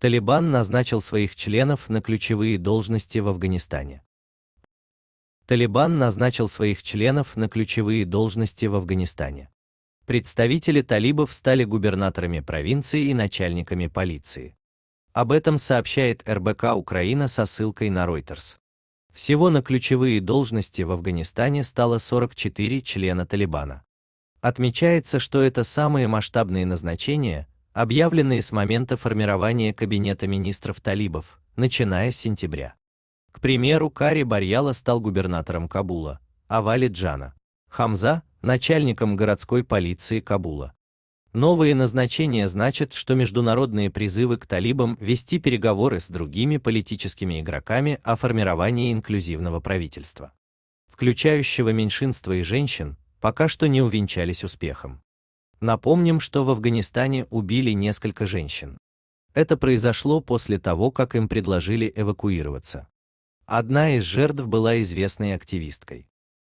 Талибан назначил своих членов на ключевые должности в Афганистане. Талибан назначил своих членов на ключевые должности в Афганистане. Представители талибов стали губернаторами провинции и начальниками полиции. Об этом сообщает РБК Украина со ссылкой на Reuters. Всего на ключевые должности в Афганистане стало 44 члена Талибана. Отмечается, что это самые масштабные назначения, объявленные с момента формирования кабинета министров талибов, начиная с сентября. К примеру, Кари Барьяла стал губернатором Кабула, а Вали Джана Хамза начальником городской полиции Кабула. Новые назначения значат, что международные призывы к талибам вести переговоры с другими политическими игроками о формировании инклюзивного правительства, включающего меньшинства и женщин, пока что не увенчались успехом. Напомним, что в Афганистане убили несколько женщин. Это произошло после того, как им предложили эвакуироваться. Одна из жертв была известной активисткой.